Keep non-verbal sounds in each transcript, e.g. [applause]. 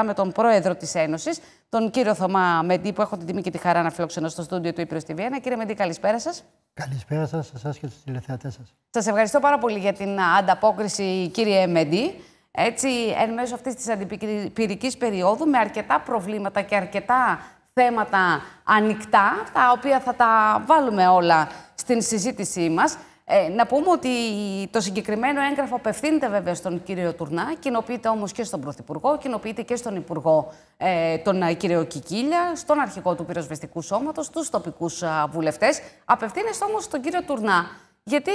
με τον πρόεδρο της Ένωσης, τον κύριο Θωμά Μεντή, που έχω την τιμή και τη χαρά να φιλοξενώ στο στούντιο του Ήπειρος στη Βιέννα. Κύριε Μεντή, καλησπέρα σας. Καλησπέρα σας, εσά και τους τηλεθεατές σας. Σας ευχαριστώ πάρα πολύ για την ανταπόκριση, κύριε Μεντή. Έτσι, εν μέσω αυτής της αντιπυρικής περίοδου, με αρκετά προβλήματα και αρκετά θέματα ανοιχτά, τα οποία θα τα βάλουμε όλα στην συζήτησή μας. Ε, να πούμε ότι το συγκεκριμένο έγγραφο απευθύνεται βέβαια στον κύριο Τουρνά, κοινοποιείται όμως και στον Πρωθυπουργό, κοινοποιείται και στον Υπουργό, ε, τον ε, κύριο Κικίλια, στον αρχικό του πυροσβεστικού σώματος, στου τοπικούς ε, βουλευτές. Απευθύνεστε όμως στον κύριο Τουρνά, γιατί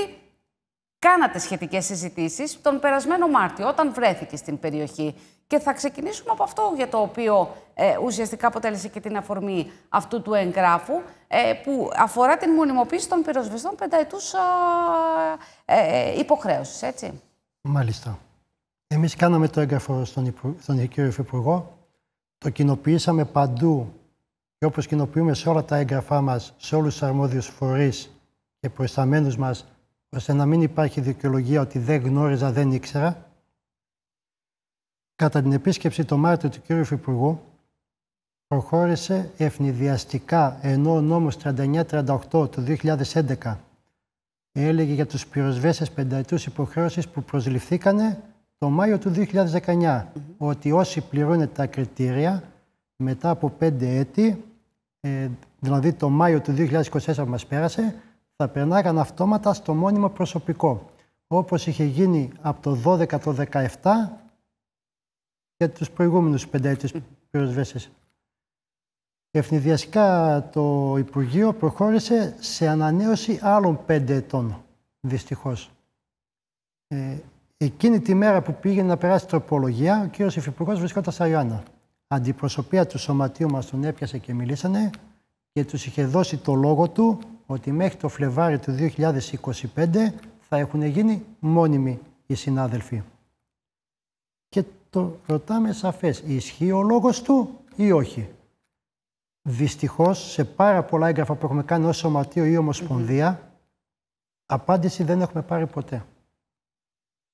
κάνατε σχετικές συζητήσεις τον περασμένο Μάρτιο, όταν βρέθηκε στην περιοχή. Και θα ξεκινήσουμε από αυτό για το οποίο ε, ουσιαστικά αποτέλεσε και την αφορμή αυτού του εγγράφου, ε, που αφορά την μονιμοποίηση των πυροσβεστών πενταετούς ε, ε έτσι. Μάλιστα. Εμείς κάναμε το έγγραφο στον, υπου... στον κύριο Υφυπουργό, το κοινοποιήσαμε παντού και όπως κοινοποιούμε σε όλα τα έγγραφά μας σε όλους τους αρμόδιους φορείς και προϊσταμένους μας, ώστε να μην υπάρχει δικαιολογία ότι δεν γνώριζα, δεν ήξερα, κατά την επίσκεψη το Μάρτιο του κύριου Υφυπουργού, προχώρησε ευνηδιαστικά ενώ ο νόμος 39-38 του 2011 έλεγε για τους πυροσβέστες πενταετούς υποχρέωσης που προσληφθήκανε το Μάιο του 2019 ότι όσοι πληρούν τα κριτήρια μετά από πέντε έτη, ε, δηλαδή το Μάιο του 2024 που μας πέρασε, θα περνάγαν αυτόματα στο μόνιμο προσωπικό. Όπως είχε γίνει από το 12 το για τους προηγούμενους πενταετούς πυροσβέσεις. Ευνηδιαστικά το Υπουργείο προχώρησε σε ανανέωση άλλων πέντε ετών, δυστυχώς. Ε, εκείνη τη μέρα που πήγε να περάσει τροπολογία, ο κύριος Υφυπουργός βρισκόταν στα Ιωάννα. Αντιπροσωπεία του σωματείου μας τον έπιασε και μιλήσανε και τους είχε δώσει το λόγο του ότι μέχρι το Φλεβάρι του 2025 θα έχουν γίνει μόνιμοι οι συνάδελφοι. Και το ρωτάμε σαφές. Ισχύει ο λόγος του ή όχι. Δυστυχώς, σε πάρα πολλά έγγραφα που έχουμε κάνει ως σωματείο ή ομοσπονδία, απάντηση δεν έχουμε πάρει ποτέ.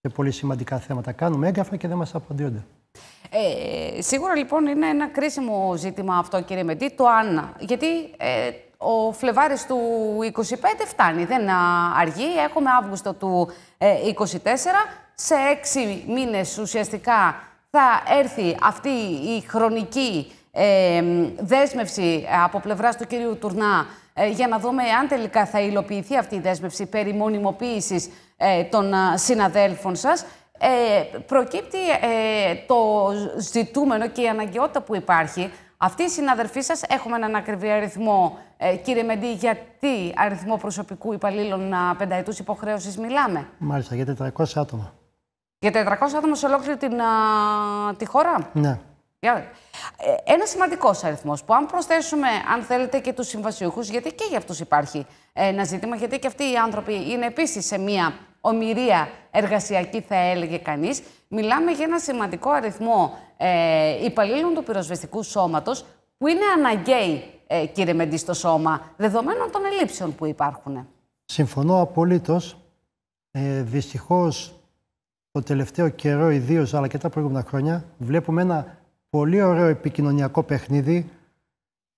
Σε πολύ σημαντικά θέματα. Κάνουμε έγγραφα και δεν μας απαντιόνται. Ε, σίγουρα λοιπόν είναι ένα κρίσιμο ζήτημα αυτό κύριε Μεντή, το αν. Γιατί ε, ο Φλεβάρης του 25 φτάνει, δεν αργεί, έχουμε Αύγουστο του ε, 24 σε έξι μήνες ουσιαστικά θα έρθει αυτή η χρονική ε, δέσμευση από πλευράς του κυρίου Τουρνά ε, για να δούμε αν τελικά θα υλοποιηθεί αυτή η δέσμευση περί μονιμοποίησης ε, των ε, συναδέλφων σας. Ε, προκύπτει το ζητούμενο και η αναγκαιότητα που υπάρχει. Αυτή η συναδελφοί σας, έχουμε έναν ακριβή αριθμό, κύριε Μεντή, γιατί αριθμό προσωπικού υπαλλήλων πενταετούς υποχρέωσης μιλάμε. Μάλιστα, για 400 άτομα. Για 400 άτομα σε ολόκληρη την, τη χώρα. Ναι. Για... Ε, ένα σημαντικός αριθμός που, αν προσθέσουμε, αν θέλετε, και τους συμβασιούχους, γιατί και για αυτούς υπάρχει ένα ζήτημα, γιατί και αυτοί οι άνθρωποι είναι επίσης σε μία ομοιρία εργασιακή, θα έλεγε κανείς. Μιλάμε για ένα σημαντικό αριθμό ε, υπαλλήλων του πυροσβεστικού σώματος που είναι αναγκαίοι, ε, κύριε Μεντή, στο σώμα, δεδομένων των ελλείψεων που υπάρχουν. Συμφωνώ απολύτως. Ε, Δυστυχώς το τελευταίο καιρό, ιδίως αλλά και τα προηγούμενα χρόνια, βλέπουμε ένα πολύ ωραίο επικοινωνιακό παιχνίδι,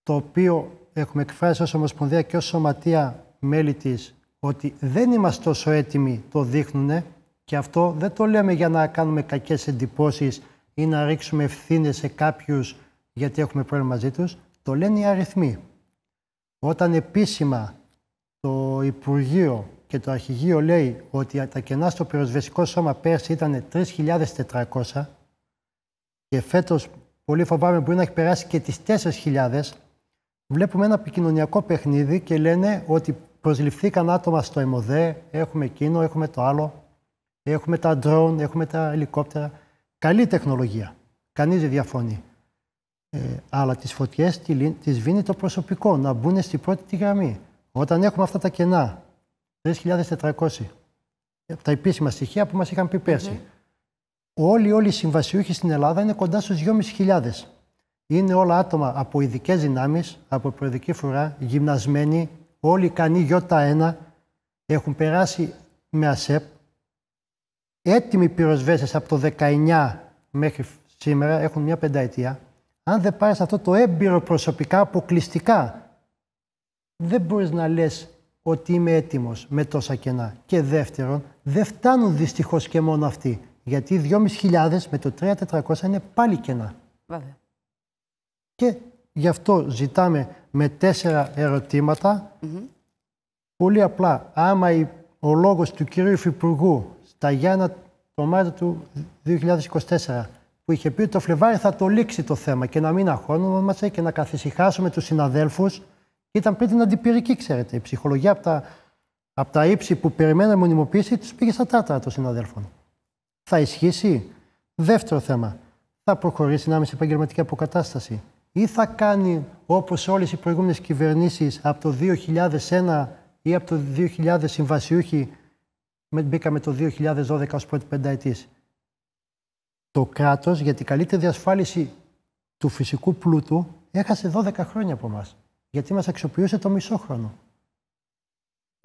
το οποίο έχουμε εκφράσει ως Ομοσπονδία και ως Σωματεία μέλη της, ότι δεν είμαστε τόσο έτοιμοι, το δείχνουν και αυτό δεν το λέμε για να κάνουμε κακές εντυπώσεις ή να ρίξουμε ευθύνες σε κάποιους γιατί έχουμε πρόβλημα μαζί τους, το λένε οι αριθμοί. Όταν επίσημα το Υπουργείο και το αρχηγείο λέει ότι τα κενά στο πυροσβεστικό σώμα πέρσι ήταν 3.400 και φέτος πολύ φοβάμαι μπορεί να έχει περάσει και τις 4.000, βλέπουμε ένα επικοινωνιακό παιχνίδι και λένε ότι προσληφθήκαν άτομα στο ΕΜΟΔΕ, έχουμε εκείνο, έχουμε το άλλο, έχουμε τα drone, έχουμε τα ελικόπτερα. Καλή τεχνολογία. Κανείς δεν διαφωνεί. Ε, αλλά τις φωτιές τις βίνει το προσωπικό, να μπουν στην πρώτη τη γραμμή. Όταν έχουμε αυτά τα κενά 3.400. Ε, τα επίσημα στοιχεία που μας είχαν πει περσι Όλοι, όλοι οι συμβασιούχοι στην Ελλάδα είναι κοντά στους 2.500. Είναι όλα άτομα από δυνάμει, δυνάμεις, από φορά, φρουρά, γυμνασμένοι, όλοι ικανοί ένα, έχουν περάσει με ΑΣΕΠ, έτοιμοι πυροσβέστες από το 19 μέχρι σήμερα, έχουν μια πενταετία. Αν δεν πάρεις αυτό το έμπειρο προσωπικά αποκλειστικά, δεν μπορείς να λες ότι είμαι έτοιμος με τόσα κενά. Και δεύτερον, δεν φτάνουν δυστυχώς και μόνο αυτοί. Γιατί 2.500 με το 3.400 είναι πάλι κενά. Και γι' αυτό ζητάμε με τέσσερα ερωτήματα. Πολύ απλά, άμα η, ο λόγος του κυρίου Υφυπουργού στα Γιάννα το Μάρτιο του 2024 που είχε πει ότι το Φλεβάρι θα το λήξει το θέμα και να μην αγχώνουμε και να καθησυχάσουμε τους συναδέλφους ήταν πριν την αντιπυρική, ξέρετε. Η ψυχολογία από τα, από τα ύψη που περιμέναμε μονιμοποίηση τους πήγε στα τάτρα των συναδέλφων. Θα ισχύσει. Δεύτερο θέμα. Θα προχωρήσει να άμεση επαγγελματική αποκατάσταση ή θα κάνει όπως όλες οι προηγούμενες κυβερνήσεις από το 2001 ή από το 2000 συμβασιούχοι μπήκαμε το 2012 ως πρώτη πενταετής. Το κράτος για την καλύτερη διασφάλιση του φυσικού πλούτου έχασε 12 χρόνια από εμάς γιατί μας αξιοποιούσε το μισό χρόνο.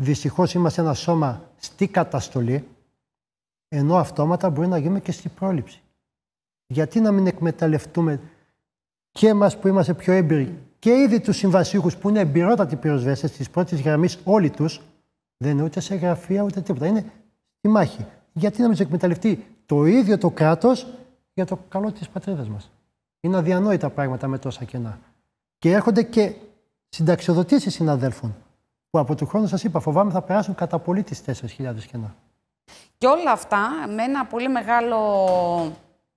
Δυστυχώς είμαστε ένα σώμα στη καταστολή, ενώ αυτόματα μπορεί να γίνουμε και στη πρόληψη. Γιατί να μην εκμεταλλευτούμε και εμάς που είμαστε πιο έμπειροι και ήδη τους συμβασίχους που είναι εμπειρότατοι πυροσβέστες της πρώτης γραμμής όλοι τους, δεν είναι ούτε σε γραφεία ούτε τίποτα. Είναι στη μάχη. Γιατί να μην εκμεταλλευτεί το ίδιο το κράτος για το καλό της πατρίδας μας. Είναι αδιανόητα πράγματα με τόσα κενά. Και έρχονται και συνταξιοδοτήσεις συναδέλφων. Που από τον χρόνο σας είπα, φοβάμαι θα περάσουν κατά πολύ τις 4.000 κενά. Και όλα αυτά με ένα πολύ μεγάλο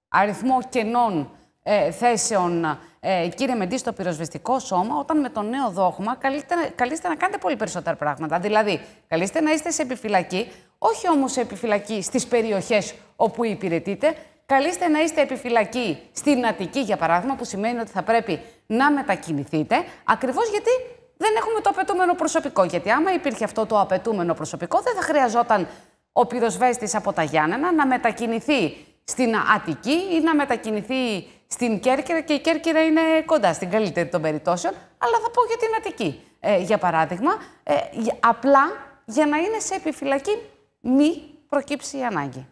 αριθμό κενών ε, θέσεων, ε, κύριε Μεντή, στο πυροσβεστικό σώμα, όταν με το νέο δόγμα καλείστε, καλείστε να κάνετε πολύ περισσότερα πράγματα. Δηλαδή, καλείστε να είστε σε επιφυλακή, όχι όμως σε επιφυλακή στις περιοχές όπου υπηρετείτε, καλείστε να είστε επιφυλακή στην Αττική, για παράδειγμα, που σημαίνει ότι θα πρέπει να μετακινηθείτε, ακριβώς γιατί δεν έχουμε το απαιτούμενο προσωπικό. Γιατί άμα υπήρχε αυτό το απαιτούμενο προσωπικό, δεν θα χρειαζόταν ο πυροσβέστης από τα Γιάννενα να μετακινηθεί στην Αττική ή να μετακινηθεί στην Κέρκυρα και η Κέρκυρα είναι κοντά στην καλύτερη των περιπτώσεων, αλλά θα πω για την Αττική, ε, για παράδειγμα, ε, απλά για να είναι σε επιφυλακή μη προκύψει η ανάγκη.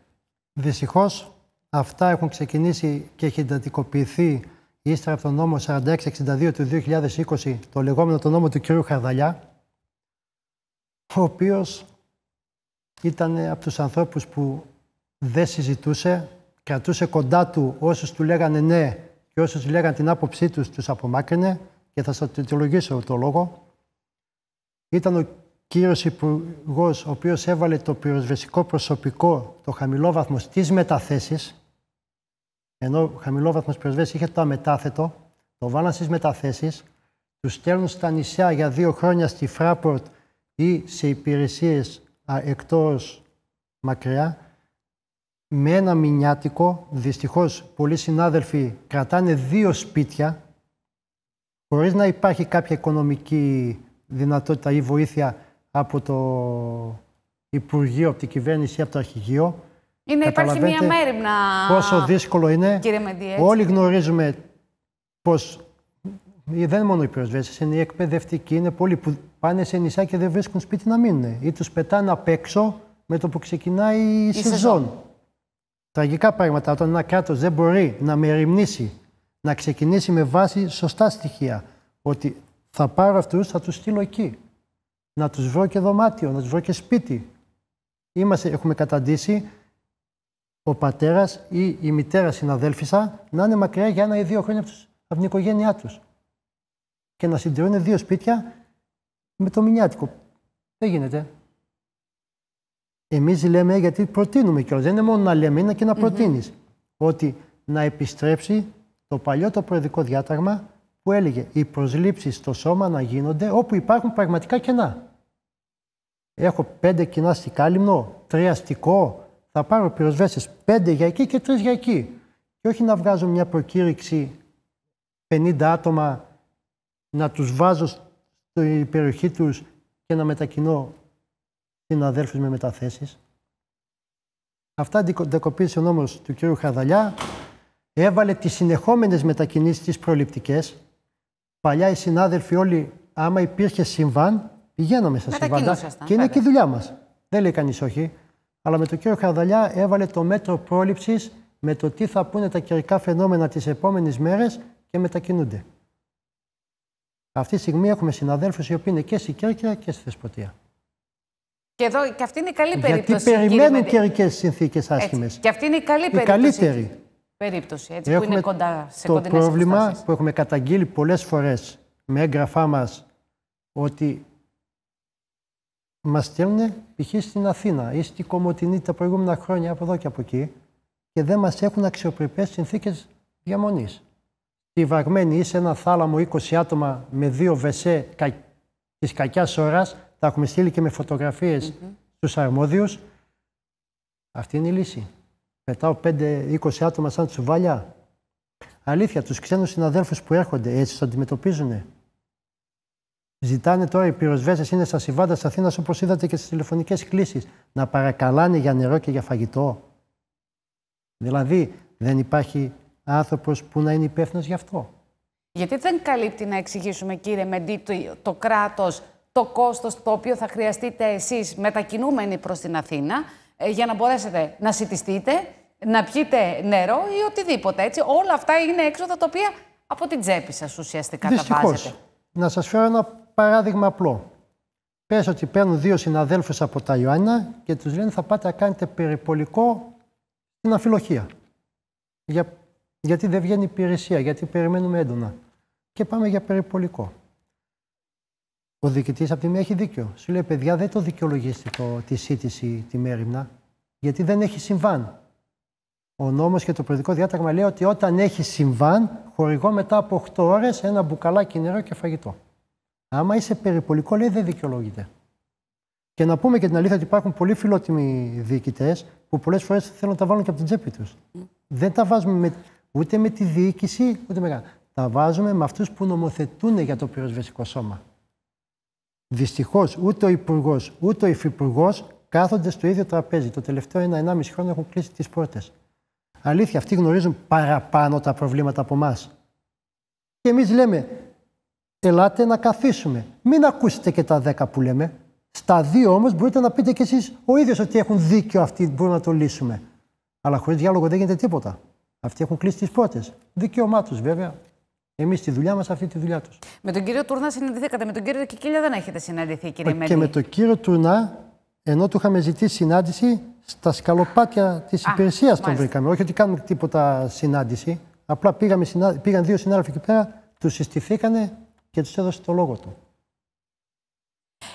Δυστυχώς, αυτά έχουν ξεκινήσει και έχει εντατικοποιηθεί ύστερα από τον νόμο 4662 του 2020, το λεγόμενο το νόμο του κ. Χαρδαλιά, ο οποίος ήταν από τους ανθρώπους που δεν συζητούσε, κρατούσε κοντά του όσους του λέγανε ναι και όσους λέγανε την άποψή τους, τους απομάκρυνε και θα σας τετολογήσω το λόγο. Ήταν ο κύριος υπουργός, ο οποίος έβαλε το πυροσβεστικό προσωπικό, το χαμηλό βαθμό στις μεταθέσεις, ενώ ο χαμηλόβαθμος πυροσβέστης είχε το αμετάθετο, το βάλαν στις μεταθέσεις, τους στέλνουν στα νησιά για δύο χρόνια στη Φράπορτ ή σε υπηρεσίες εκτός μακριά, με ένα μηνιάτικο, δυστυχώς πολλοί συνάδελφοι κρατάνε δύο σπίτια, χωρίς να υπάρχει κάποια οικονομική δυνατότητα ή βοήθεια από το Υπουργείο, από την κυβέρνηση ή από το Αρχηγείο, είναι, υπάρχει μια μέρημνα. Πόσο δύσκολο είναι. Κύριε Όλοι γνωρίζουμε πως ε, δεν είναι μόνο οι πυροσβέστε, είναι οι εκπαιδευτικοί, είναι πολλοί που πάνε σε νησιά και δεν βρίσκουν σπίτι να μείνουν. Ή τους πετάνε απ' έξω με το που ξεκινάει η, η σεζόν. Τραγικά πράγματα. Όταν ένα κράτος δεν μπορεί να μεριμνήσει, να ξεκινήσει με βάση σωστά στοιχεία. Ότι θα πάρω αυτούς, θα τους στείλω εκεί. Να τους βρω και δωμάτιο, να τους βρω και σπίτι. Είμαστε, έχουμε καταντήσει ο πατέρας ή η μητέρα συναδέλφισα να είναι μακριά για ένα ή δύο χρόνια από την οικογένειά τους. Και να συντηρούν δύο σπίτια με το μηνιάτικο. Δεν γίνεται. Εμείς λέμε γιατί προτείνουμε κιόλας. Δεν είναι μόνο να λέμε, είναι και να προτείνεις. Ότι να επιστρέψει το παλιό το προεδρικό διάταγμα που έλεγε οι προσλήψεις στο σώμα να γίνονται όπου υπάρχουν πραγματικά κενά. Έχω πέντε κοινά στη Κάλυμνο, τρία θα πάρω πυροσβέστες πέντε για εκεί και τρεις για εκεί. Και όχι να βγάζω μια προκήρυξη 50 άτομα να τους βάζω στην περιοχή τους και να μετακινώ συναδέλφους με μεταθέσεις. Αυτά δεκοποίησε ο νόμος του κ. Χαδαλιά. Έβαλε τις συνεχόμενες μετακινήσεις τις προληπτικές. Παλιά οι συνάδελφοι όλοι, άμα υπήρχε συμβάν, πηγαίναμε στα συμβάντα. Και είναι και η δουλειά μας. Δεν λέει κανείς όχι αλλά με τον κύριο Χαρδαλιά έβαλε το μέτρο πρόληψης με το τι θα πούνε τα καιρικά φαινόμενα τις επόμενες μέρες και μετακινούνται. Αυτή τη στιγμή έχουμε συναδέλφους οι οποίοι είναι και στη Κέρκυρα και στη Θεσποτεία. Και, εδώ, και αυτή είναι η καλή περίπτωση. Γιατί περιμένουν καιρικές συνθήκες άσχημες. Και αυτή είναι η καλή η Καλύτερη. Περίπτωση, έτσι, που είναι κοντά σε Το πρόβλημα που έχουμε καταγγείλει πολλές φορές με έγγραφά μας ότι μας στέλνουν π.χ. στην Αθήνα ή στην Κομωτινή τα προηγούμενα χρόνια από εδώ και από εκεί και δεν μας έχουν αξιοπρεπές συνθήκες διαμονής. Τι βαγμένη ή σε ένα θάλαμο 20 άτομα με δύο βεσέ κα... της κακιάς ώρας, τα έχουμε στείλει και με φωτογραφίες mm -hmm. στους αρμόδιους. Αυτή είναι η λύση. Πετάω 5-20 άτομα σαν τσουβάλια. Αλήθεια, τους ξένους συναδέλφους που έρχονται έτσι τους αντιμετωπίζουν. Ζητάνε τώρα οι πυροσβέστες, είναι στα συμβάντα της Αθήνας, όπως είδατε και στις τηλεφωνικές κλήσεις, να παρακαλάνε για νερό και για φαγητό. Δηλαδή, δεν υπάρχει άνθρωπος που να είναι υπεύθυνος γι' αυτό. Γιατί δεν καλύπτει να εξηγήσουμε, κύριε Μεντή, το, το κράτος το κόστος το οποίο θα χρειαστείτε εσείς μετακινούμενοι προς την Αθήνα ε, για να μπορέσετε να σιτιστείτε, να πιείτε νερό ή οτιδήποτε. Έτσι. Όλα αυτά είναι έξοδα τα οποία από την τσέπη σας ουσιαστικά Δυστυχώς. τα βάζετε. Να σας φέρω ένα Παράδειγμα απλό. Πες ότι παίρνουν δύο συναδέλφους από τα Ιωάννα και τους λένε θα πάτε να κάνετε περιπολικό στην αφιλοχία. Για... Γιατί δεν βγαίνει υπηρεσία, γιατί περιμένουμε έντονα. Και πάμε για περιπολικό. Ο διοικητής από τη μία έχει δίκιο. Σου λέει, παιδιά, δεν το δικαιολογήσετε το, τη σύντηση, τη μέρημνα, γιατί δεν έχει συμβάν. Ο νόμος και το προεδρικό διάταγμα λέει ότι όταν έχει συμβάν, χορηγώ μετά από 8 ώρες ένα μπουκαλάκι νερό και φαγητό. Άμα είσαι περιπολικό, λέει δεν δικαιολογείται. Και να πούμε και την αλήθεια ότι υπάρχουν πολύ φιλότιμοι διοικητές που πολλές φορές θέλουν να τα βάλουν και από την τσέπη τους. Δεν τα βάζουμε ούτε με τη διοίκηση, ούτε με Τα βάζουμε με αυτούς που νομοθετούν για το πυροσβεστικό σώμα. Δυστυχώς ούτε ο Υπουργός ούτε ο Υφυπουργός κάθονται στο ίδιο τραπέζι. Το τελευταίο ένα-ενάμιση χρόνο έχουν κλείσει τις πόρτες. Αλήθεια, αυτοί γνωρίζουν παραπάνω τα προβλήματα από εμάς. Και εμείς λέμε, ελάτε να καθίσουμε. Μην ακούσετε και τα δέκα που λέμε. Στα δύο όμως μπορείτε να πείτε κι εσείς ο ίδιος ότι έχουν δίκιο αυτοί, μπορούμε να το λύσουμε. Αλλά χωρίς διάλογο δεν γίνεται τίποτα. Αυτοί έχουν κλείσει τις πόρτες. Δικαίωμά τους βέβαια. Εμείς τη δουλειά μας, αυτή τη δουλειά τους. Με τον κύριο Τουρνά συναντηθήκατε. Με τον κύριο Κικίλια δεν έχετε συναντηθεί, κύριε Μέντε. Και με τον κύριο Τουρνά, ενώ του είχαμε ζητήσει συνάντηση, στα σκαλοπάτια της υπηρεσίας τον βρήκαμε. Όχι ότι κάνουμε τίποτα συνάντηση. Απλά πήγαμε, πήγαν δύο συνάδελφοι εκεί πέρα, τους συστηθήκανε, και τους έδωσε το λόγο του.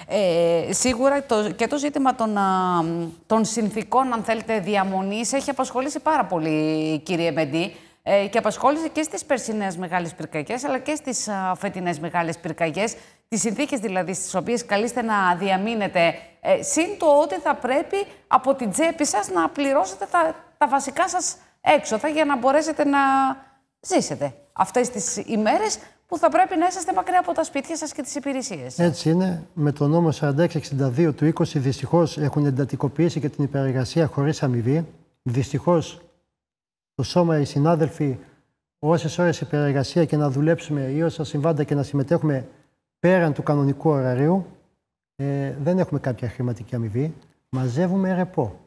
Ε, σίγουρα το, και το ζήτημα των, α, συνθήκων, αν θέλετε, διαμονής έχει απασχολήσει πάρα πολύ, κύριε Μεντή. Ε, και απασχόλησε και στις περσινές μεγάλες πυρκαγιές, αλλά και στις α, φετινές μεγάλες πυρκαγιές. Τις συνθήκες δηλαδή στις οποίες καλείστε να διαμείνετε. Ε, συν το ότι θα πρέπει από την τσέπη σας να πληρώσετε τα, τα βασικά σας έξοδα για να μπορέσετε να ζήσετε αυτές τις ημέρες που θα πρέπει να είσαστε μακριά από τα σπίτια σας και τις υπηρεσίες. Έτσι είναι. Με το νόμο 4662 του 20 δυστυχώς έχουν εντατικοποιήσει και την υπεργασία χωρίς αμοιβή. Δυστυχώς, το σώμα, οι συνάδελφοι, όσες ώρες υπεργασία και να δουλέψουμε ή όσα συμβάντα και να συμμετέχουμε πέραν του κανονικού ωραρίου, ε, δεν έχουμε κάποια χρηματική αμοιβή. Μαζεύουμε ρεπό.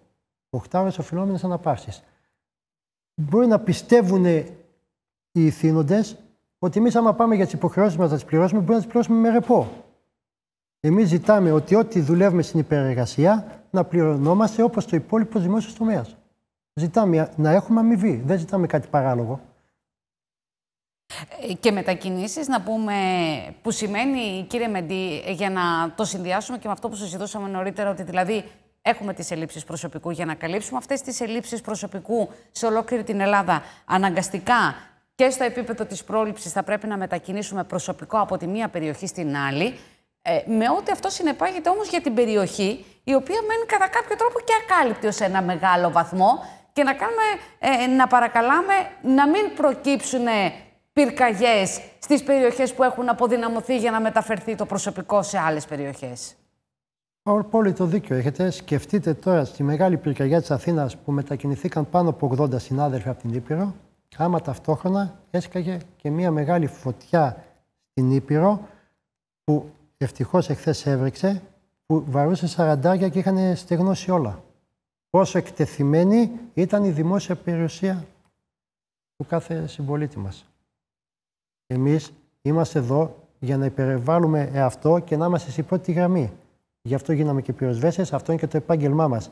8 ώρε οφειλόμενες αναπαύσεις. Μπορεί να πιστεύουν οι ηθήνοντες ότι εμείς, άμα πάμε για τις υποχρεώσεις μας να τις πληρώσουμε, μπορούμε να τις πληρώσουμε με ρεπό. Εμείς ζητάμε ότι ό,τι δουλεύουμε στην υπερεργασία, να πληρωνόμαστε όπως το υπόλοιπο δημόσιος τομέας. Ζητάμε να έχουμε αμοιβή. Δεν ζητάμε κάτι παράλογο. Ε, και μετακινήσεις, να πούμε, που σημαίνει, κύριε Μεντή, για να το συνδυάσουμε και με αυτό που συζητούσαμε νωρίτερα, ότι δηλαδή έχουμε τις ελλείψεις προσωπικού για να καλύψουμε αυτές τις ελλείψεις προσωπικού σε ολόκληρη την Ελλάδα. Αναγκαστικά και στο επίπεδο της πρόληψης θα πρέπει να μετακινήσουμε προσωπικό από τη μία περιοχή στην άλλη, ε, με ό,τι αυτό συνεπάγεται όμως για την περιοχή, η οποία μένει κατά κάποιο τρόπο και ακάλυπτη ως ένα μεγάλο βαθμό και να, κάνουμε, ε, να παρακαλάμε να μην προκύψουν πυρκαγιές στις περιοχές που έχουν αποδυναμωθεί για να μεταφερθεί το προσωπικό σε άλλες περιοχές. το δίκιο έχετε. Σκεφτείτε τώρα στη μεγάλη πυρκαγιά της Αθήνας που μετακινηθήκαν πάνω από 80 συνάδελφοι από την Ήπειρο, Άμα ταυτόχρονα έσκαγε και μια μεγάλη φωτιά στην Ήπειρο που ευτυχώς εχθές έβρεξε, που βαρούσε σαραντάρια και είχαν στεγνώσει όλα. Πόσο εκτεθειμένη ήταν η δημόσια περιουσία του κάθε συμπολίτη μας. Εμείς είμαστε εδώ για να υπερεβάλλουμε αυτό και να είμαστε στην πρώτη γραμμή. Γι' αυτό γίναμε και πυροσβέστες, αυτό είναι και το επάγγελμά μας.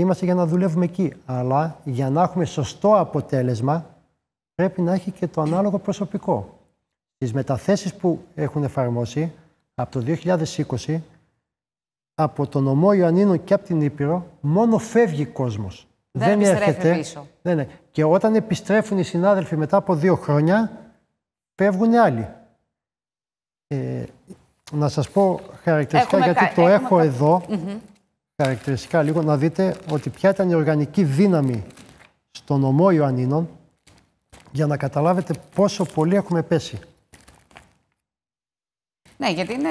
Είμαστε για να δουλεύουμε εκεί. Αλλά για να έχουμε σωστό αποτέλεσμα, πρέπει να έχει και το ανάλογο προσωπικό. Τι μεταθέσεις που έχουν εφαρμόσει από το 2020, από τον νομό Ιωαννίνων και από την Ήπειρο, μόνο φεύγει κόσμος. Δεν, δεν έρχεται. Πίσω. Δεν, ναι, ναι. Και όταν επιστρέφουν οι συνάδελφοι μετά από δύο χρόνια, φεύγουν άλλοι. Ε, να σας πω χαρακτηριστικά, γιατί το έχω εδώ χαρακτηριστικά λίγο να δείτε ότι ποια ήταν η οργανική δύναμη στον ομό Ιωαννίνων για να καταλάβετε πόσο πολύ έχουμε πέσει. Ναι, γιατί είναι,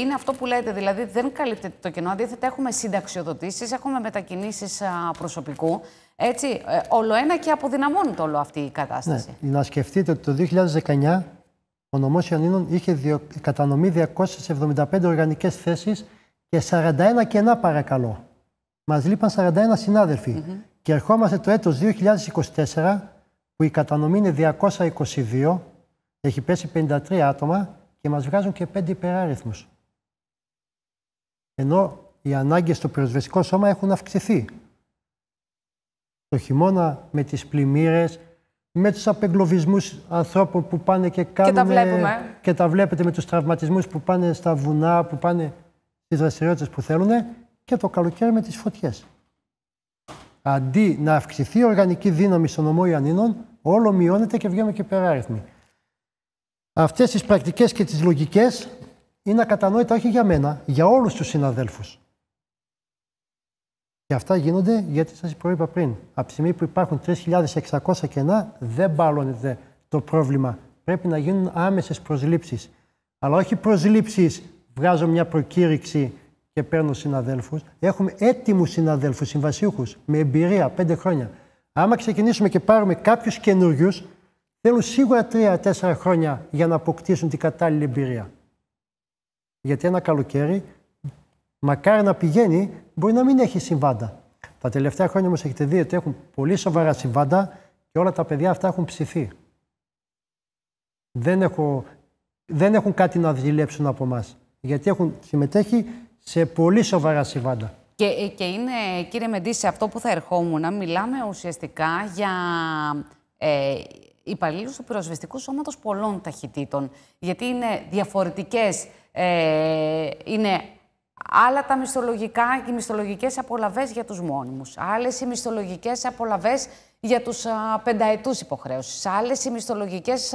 είναι αυτό που λέτε, δηλαδή δεν καλύπτεται το κοινό. Αντίθετα, έχουμε συνταξιοδοτήσεις, έχουμε μετακινήσεις προσωπικού. Έτσι, ε, όλο ένα και αποδυναμώνει το όλο αυτή η κατάσταση. Ναι, να σκεφτείτε ότι το 2019 ο νομός Ιωαννίνων είχε κατανομή 275 οργανικές θέσεις και 41 κενά παρακαλώ. Μας λείπαν 41 συνάδελφοι. Mm Και ερχόμαστε το έτος 2024 που η κατανομή είναι 222, έχει πέσει 53 άτομα και μας βγάζουν και 5 υπεράριθμους. Ενώ οι ανάγκες στο πυροσβεστικό σώμα έχουν αυξηθεί. Το χειμώνα με τις πλημμύρες, με τους απεγκλωβισμούς ανθρώπων που πάνε και κάνουν... Και τα βλέπουμε. Και τα βλέπετε με τους τραυματισμούς που πάνε στα βουνά, που πάνε τις δραστηριότητες που θέλουν και το καλοκαίρι με τις φωτιές. Αντί να αυξηθεί η οργανική δύναμη στον ομό Ιαννίνων, όλο μειώνεται και βγαίνουμε και υπεράριθμοι. Αυτές τις πρακτικές και τις λογικές είναι ακατανόητα όχι για μένα, για όλους τους συναδέλφους. Και αυτά γίνονται γιατί σας προείπα πριν. Από τη στιγμή που υπάρχουν 3.600 κενά, δεν μπαλώνεται το πρόβλημα. Πρέπει να γίνουν άμεσες προσλήψεις. Αλλά όχι προσλήψεις βγάζω μια προκήρυξη και παίρνω συναδέλφους. Έχουμε έτοιμους συναδέλφους, συμβασίουχου, με εμπειρία πέντε χρόνια. Άμα ξεκινήσουμε και πάρουμε κάποιους καινούριους, θέλουν σίγουρα τρία-τέσσερα χρόνια για να αποκτήσουν την κατάλληλη εμπειρία. Γιατί ένα καλοκαίρι, μακάρι να πηγαίνει, μπορεί να μην έχει συμβάντα. Τα τελευταία χρόνια όμως έχετε δει ότι έχουν πολύ σοβαρά συμβάντα και όλα τα παιδιά αυτά έχουν ψηθεί. Δεν, έχω, δεν έχουν κάτι να διλέψουν από εμάς. Γιατί έχουν συμμετέχει σε πολύ σοβαρά συμβάντα. Και, ε, είναι, κύριε Μεντή, σε αυτό που θα ερχόμουν, μιλάμε ουσιαστικά για ε, υπαλλήλους του πυροσβεστικού σώματος πολλών ταχυτήτων. Γιατί είναι διαφορετικές. Ε, είναι άλλα τα μισθολογικά, οι μισθολογικές απολαβές για τους μόνιμους, άλλες οι μισθολογικές απολαβές για τους πενταετού πενταετούς υποχρέωσης, άλλες οι μισθολογικές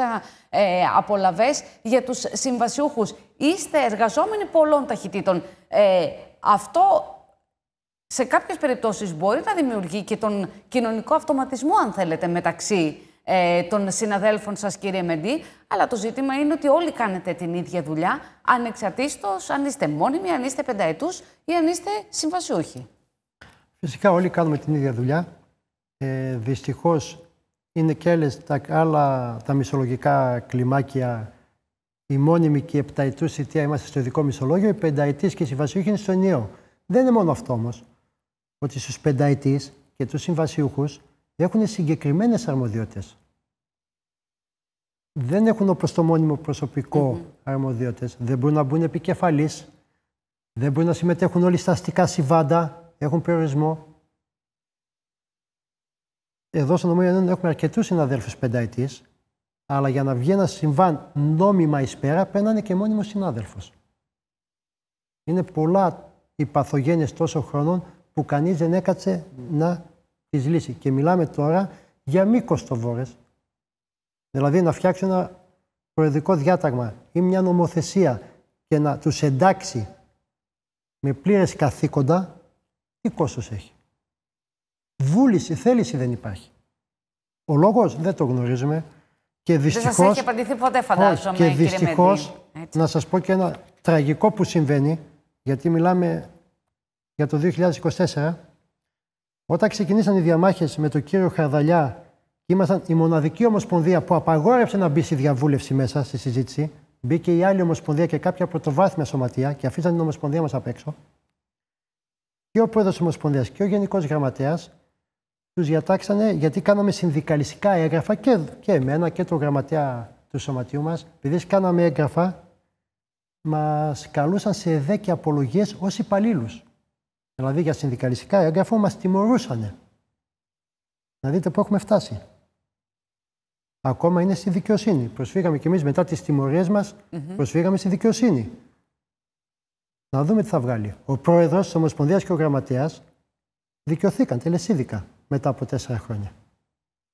ε, απολαβές για τους συμβασιούχους. Είστε εργαζόμενοι πολλών ταχυτήτων. Ε, αυτό σε κάποιες περιπτώσεις μπορεί να δημιουργεί και τον κοινωνικό αυτοματισμό, αν θέλετε, μεταξύ ε, των συναδέλφων σας κύριε Μεντή, αλλά το ζήτημα είναι ότι όλοι κάνετε την ίδια δουλειά, ανεξαρτήτως αν είστε μόνιμοι, αν είστε πενταετούς ή αν είστε συμβασιούχοι. Φυσικά όλοι κάνουμε την ίδια δουλειά. Ε, δυστυχώς είναι και άλλες τα, άλλα, τα μισολογικά κλιμάκια η μόνιμη και η επταετούς θητεία είμαστε στο ειδικό μισολόγιο, οι πενταετής και οι συμβασιούχοι είναι στο ενίο. Δεν είναι μόνο αυτό όμως. Ότι στους πενταετής και τους συμβασιούχους έχουν συγκεκριμένες αρμοδιότητες δεν έχουν όπω το μόνιμο προσωπικό mm αρμοδιότητες. Δεν μπορούν να μπουν επικέφαλή. Δεν μπορούν να συμμετέχουν όλοι στα αστικά συμβάντα. Έχουν περιορισμό. Εδώ νομό Ομόνιο έχουμε αρκετούς συναδέλφους πενταετής. Αλλά για να βγει ένα συμβάν νόμιμα εις πέρα, πρέπει να είναι και μόνιμος συνάδελφος. Είναι πολλά οι παθογένειες τόσων χρόνων που κανείς δεν έκατσε να τις λύσει. Και μιλάμε τώρα για μη κοστοβόρες, Δηλαδή να φτιάξει ένα προεδρικό διάταγμα ή μια νομοθεσία και να τους εντάξει με πλήρες καθήκοντα, τι κόστος έχει. Βούληση, θέληση δεν υπάρχει. Ο λόγος δεν το γνωρίζουμε και δυστυχώς... Δεν σας έχει απαντηθεί ποτέ φαντάζομαι, Και δυστυχώς, να σας πω και ένα τραγικό που συμβαίνει, γιατί μιλάμε για το 2024, όταν ξεκινήσαν οι διαμάχες με τον κύριο Χαρδαλιά Ήμασταν η μοναδική ομοσπονδία που απαγόρευσε να μπει στη διαβούλευση μέσα στη συζήτηση. Μπήκε η άλλη ομοσπονδία και κάποια πρωτοβάθμια σωματεία και αφήσαν την ομοσπονδία μας απ' έξω. Και ο πρόεδρος Ομοσπονδίας και ο Γενικός Γραμματέας τους διατάξανε γιατί κάναμε συνδικαλιστικά έγγραφα και, και εμένα και τον γραμματέα του σωματείου μας. Επειδή κάναμε έγγραφα, μας καλούσαν σε ΕΔΕ και απολογίες ως υπαλλήλους. Δηλαδή για συνδικαλιστικά έγγραφα μας τιμωρούσαν. Να δείτε πού έχουμε φτάσει ακόμα είναι στη δικαιοσύνη. Προσφύγαμε κι εμείς μετά τις τιμωρίες μας, προσφύγαμε στη δικαιοσύνη. Να δούμε τι θα βγάλει. Ο πρόεδρος της Ομοσπονδίας και ο γραμματέας δικαιωθήκαν τελεσίδικα μετά από τέσσερα χρόνια.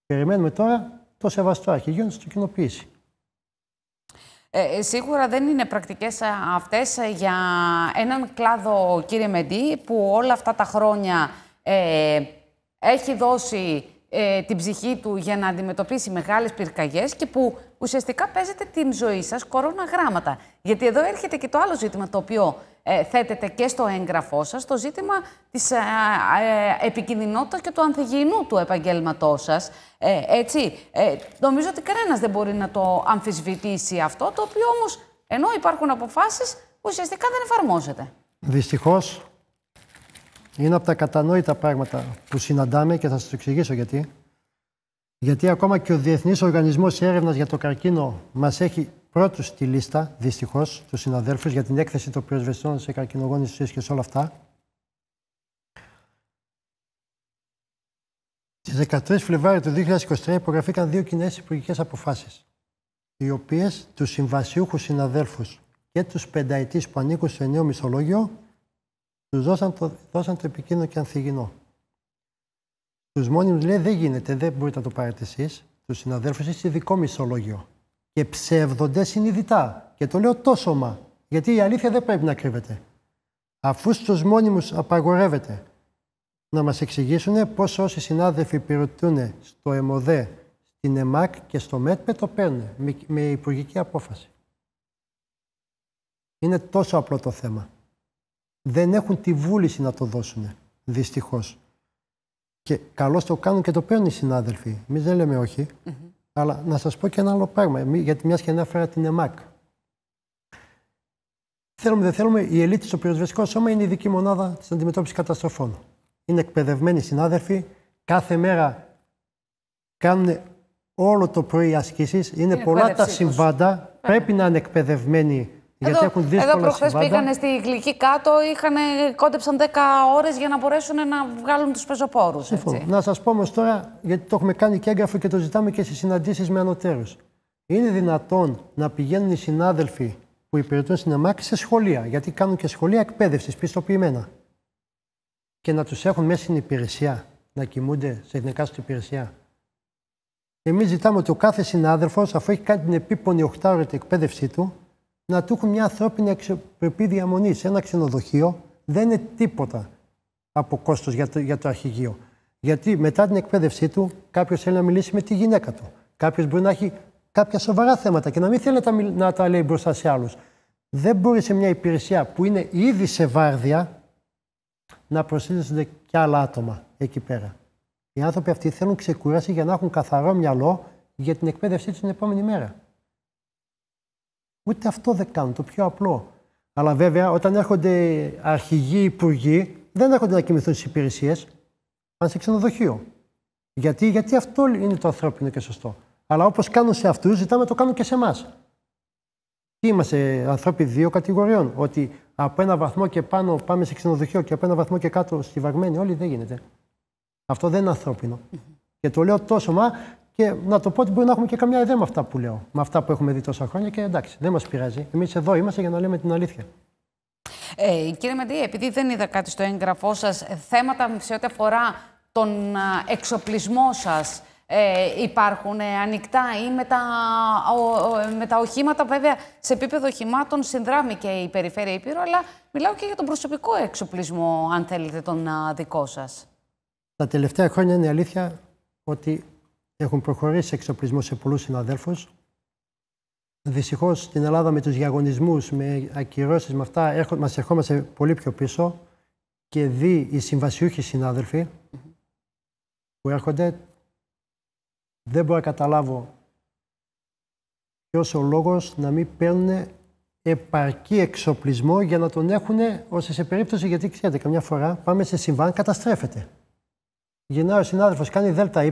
Περιμένουμε τώρα το σεβαστό αρχηγείο να το κοινοποιήσει. Ε, ε, σίγουρα δεν είναι πρακτικές ε, αυτές ε, για έναν κλάδο, κύριε Μεντή, που όλα αυτά τα χρόνια ε, έχει δώσει ε, την ψυχή του για να αντιμετωπίσει μεγάλες πυρκαγιές και που ουσιαστικά παίζετε την ζωή σας κορώνα γράμματα. Γιατί εδώ έρχεται και το άλλο ζήτημα το οποίο ε, θέτεται και στο έγγραφό σας, το ζήτημα της ε, ε και του ανθυγιεινού του επαγγέλματός σας. Ε, έτσι, νομίζω ότι κανένας δεν μπορεί να το αμφισβητήσει αυτό, το οποίο όμως ενώ υπάρχουν αποφάσεις ουσιαστικά δεν εφαρμόζεται. Δυστυχώς είναι από τα κατανόητα πράγματα που συναντάμε και θα σας το εξηγήσω γιατί. Γιατί ακόμα και ο Διεθνής Οργανισμός Έρευνας για το Καρκίνο μας έχει πρώτους στη λίστα, δυστυχώς, τους συναδέλφους για την έκθεση των πυροσβεστών σε καρκινογόνες ουσίες και σε όλα αυτά. Στις 13 Φλεβάριου του 2023 υπογραφήκαν δύο κοινές υπουργικές αποφάσεις, οι οποίες τους συμβασιούχους συναδέλφους και τους πενταετής που ανήκουν στο νέο μισθολόγιο τους δώσαν το, το επικίνδυνο και ανθυγινό. Τους μόνιμους λέει: Δεν γίνεται, δεν μπορείτε να το πάρετε εσείς. Τους συναδέλφους εσεί ειδικό μισολόγιο. Και ψεύδονται συνειδητά. Και το λέω τόσο μα. Γιατί η αλήθεια δεν πρέπει να κρύβεται. Αφού στους μόνιμους απαγορεύεται να μας εξηγήσουν πώ όσοι συνάδελφοι υπηρετούν στο ΕΜΟΔΕ, στην ΕΜΑΚ και στο ΜΕΤΠΕ το παίρνουν με υπουργική απόφαση. Είναι τόσο απλό το θέμα δεν έχουν τη βούληση να το δώσουν. Δυστυχώς. Και καλώς το κάνουν και το παίρνουν οι συνάδελφοι. Εμείς δεν λέμε όχι. Αλλά να σας πω και ένα άλλο πράγμα. Γιατί μιας και ανέφερα την ΕΜΑΚ. Θέλουμε, δεν θέλουμε, η ελίτ στο πυροσβεστικό σώμα είναι η ειδική μονάδα της αντιμετώπισης καταστροφών. Είναι εκπαιδευμένοι συνάδελφοι, κάθε μέρα κάνουν όλο το πρωί ασκήσεις. Είναι, είναι πολλά τα συμβάντα. Πρέπει να είναι εκπαιδευμένοι εδώ, έχουν δύσκολα Εδώ προχθές πήγανε στη γλυκή κάτω, είχαν, κόντεψαν 10 ώρες για να μπορέσουν να βγάλουν τους πεζοπόρους. Να σας πω όμως τώρα, γιατί το έχουμε κάνει και έγγραφο και το ζητάμε και σε συναντήσεις με ανωτέρους. Είναι δυνατόν να πηγαίνουν οι συνάδελφοι που υπηρετούν στην ΕΜΑΚ σε σχολεία, γιατί κάνουν και σχολεία εκπαίδευσης πιστοποιημένα. Και να τους έχουν μέσα στην υπηρεσία, να κοιμούνται σε την στην υπηρεσία. Εμείς ζητάμε ότι ο κάθε συνάδελφος, αφού έχει κάνει την επίπονη 8 εκπαίδευσή του, να του έχουν μια ανθρώπινη αξιοπρεπή διαμονή σε ένα ξενοδοχείο δεν είναι τίποτα από κόστος για, το, για το αρχηγείο. Γιατί μετά την εκπαίδευσή του, κάποιος θέλει να μιλήσει με τη γυναίκα του. Κάποιος μπορεί να έχει κάποια σοβαρά θέματα και να μην θέλει να τα, λέει μπροστά σε άλλους. Δεν μπορεί σε μια υπηρεσία που είναι ήδη σε βάρδια να προσθέσονται και άλλα άτομα εκεί πέρα. Οι άνθρωποι αυτοί θέλουν ξεκούραση για να έχουν καθαρό μυαλό για την εκπαίδευσή τους την επόμενη μέρα. Ούτε αυτό δεν κάνουν, το πιο απλό. Αλλά βέβαια, όταν έρχονται αρχηγοί, υπουργοί, δεν έρχονται να κοιμηθούν στις υπηρεσίες, πάνε σε ξενοδοχείο. Γιατί, γιατί αυτό είναι το ανθρώπινο και σωστό. Αλλά όπως κάνουν σε αυτούς, ζητάμε το κάνουν και σε εμάς. Τι είμαστε άνθρωποι δύο κατηγοριών. Ότι από ένα βαθμό και πάνω πάμε σε ξενοδοχείο και από ένα βαθμό και κάτω στη βαγμένη, όλοι δεν γίνεται. Αυτό δεν είναι ανθρώπινο. Και το λέω τόσο, μα και να το πω ότι μπορεί να έχουμε και καμιά ιδέα με αυτά που λέω, με αυτά που έχουμε δει τόσα χρόνια και εντάξει, δεν μας πειράζει. Εμείς εδώ είμαστε για να λέμε την αλήθεια. Ε, κύριε Μεντή, επειδή δεν είδα κάτι στο έγγραφό σας, θέματα σε ό,τι αφορά τον εξοπλισμό σας. Ε, υπάρχουν ε, ανοιχτά ή με τα, ο, με τα οχήματα. Βέβαια, σε επίπεδο οχημάτων συνδράμει και η Περιφέρεια Ήπειρο, αλλά μιλάω και για τον προσωπικό εξοπλισμό, αν θέλετε, τον δικό σας. Τα τελευταία χρόνια είναι αλήθεια ότι έχουν προχωρήσει εξοπλισμός σε πολλούς συναδέλφους. Δυστυχώς στην Ελλάδα με τους διαγωνισμούς, με ακυρώσεις, με αυτά, μας ερχόμαστε πολύ πιο πίσω και δει οι συμβασιούχοι συνάδελφοι που έρχονται, δεν μπορώ να καταλάβω ποιος ο λόγος να μην παίρνουν επαρκή εξοπλισμό για να τον έχουν ώστε σε περίπτωση γιατί ξέρετε, καμιά φορά πάμε σε συμβάν, καταστρέφεται. Γυρνάει ο συνάδελφος, κάνει ΔΕΛΤΑ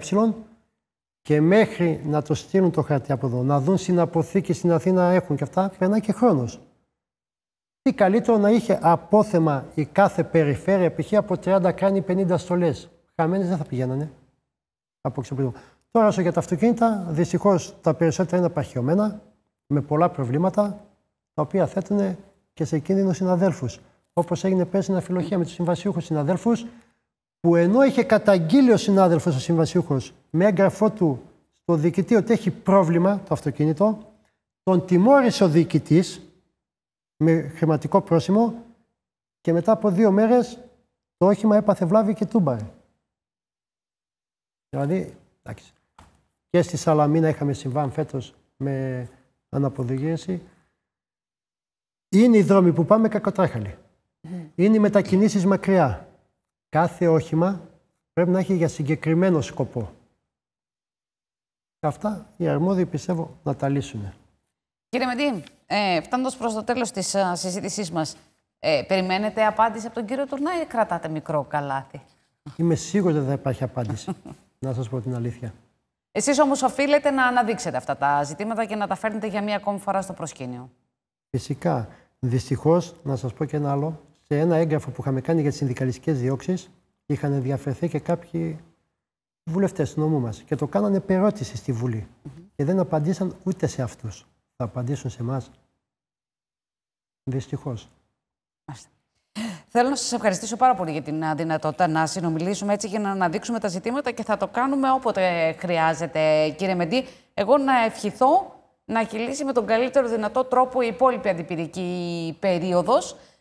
και μέχρι να το στείλουν το χαρτί από εδώ, να δουν στην αποθήκη στην Αθήνα έχουν και αυτά, περνάει και χρόνος. Τι καλύτερο να είχε απόθεμα η κάθε περιφέρεια, π.χ. από 30 κάνει 50 στολές. Χαμένες δεν θα πηγαίνανε. Από εξοπλισμό. Τώρα όσο για τα αυτοκίνητα, δυστυχώς τα περισσότερα είναι απαρχαιωμένα, με πολλά προβλήματα, τα οποία θέτουν και σε κίνδυνο συναδέλφους. Όπως έγινε πέρσι στην φιλοχία με τους συμβασιούχους συναδέλφους, που ενώ είχε καταγγείλει ο συνάδελφος ο συμβασιούχος με έγγραφό του στο διοικητή ότι έχει πρόβλημα το αυτοκίνητο, τον τιμώρησε ο διοικητής με χρηματικό πρόσημο και μετά από δύο μέρες το όχημα έπαθε βλάβη και τούμπαρε. Δηλαδή, εντάξει. Και στη Σαλαμίνα είχαμε συμβάν φέτος με αναποδογίεση. Είναι οι δρόμοι που πάμε κακοτράχαλοι. Είναι οι μετακινήσεις μακριά κάθε όχημα πρέπει να έχει για συγκεκριμένο σκοπό. Και αυτά οι αρμόδιοι πιστεύω να τα λύσουν. Κύριε Μεντή, ε, φτάνοντας προς το τέλος της συζήτησής μας, ε, περιμένετε απάντηση από τον κύριο Τουρνά ή κρατάτε μικρό καλάθι. Είμαι σίγουρη ότι δεν θα υπάρχει απάντηση. [laughs] να σας πω την αλήθεια. Εσείς όμως οφείλετε να αναδείξετε αυτά τα ζητήματα και να τα φέρνετε για μία ακόμη φορά στο προσκήνιο. Φυσικά. Δυστυχώς, να σας πω και ένα άλλο σε ένα έγγραφο που είχαμε κάνει για τις συνδικαλιστικές διώξεις, είχαν ενδιαφερθεί και κάποιοι βουλευτές του νομού μας. Και το κάνανε περώτηση στη Βουλή. Mm -hmm. Και δεν απαντήσαν ούτε σε αυτούς. Θα απαντήσουν σε εμάς. Δυστυχώς. Θέλω να σας ευχαριστήσω πάρα πολύ για την δυνατότητα να συνομιλήσουμε έτσι για να αναδείξουμε τα ζητήματα και θα το κάνουμε όποτε χρειάζεται, κύριε Μεντή. Εγώ να ευχηθώ να κυλήσει με τον καλύτερο δυνατό τρόπο η υπόλοιπη αντιπυρική περίοδος.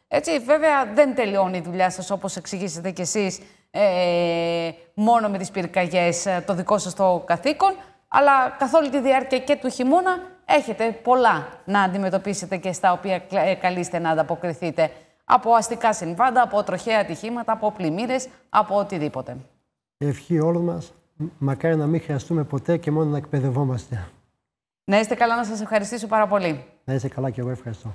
Έτσι, βέβαια, δεν τελειώνει η δουλειά σας όπως εξηγήσετε κι εσείς ε, μόνο με τις πυρκαγιές ε, το δικό σας το καθήκον. Αλλά καθ' όλη τη διάρκεια και του χειμώνα έχετε πολλά να αντιμετωπίσετε και στα οποία ε, καλείστε να ανταποκριθείτε. Από αστικά συμβάντα, από τροχαία ατυχήματα, από πλημμύρες, από οτιδήποτε. Ευχή όλων μας. Μακάρι να μην χρειαστούμε ποτέ και μόνο να εκπαιδευόμαστε. Να είστε καλά, να σας ευχαριστήσω πάρα πολύ. Να είστε καλά και εγώ ευχαριστώ.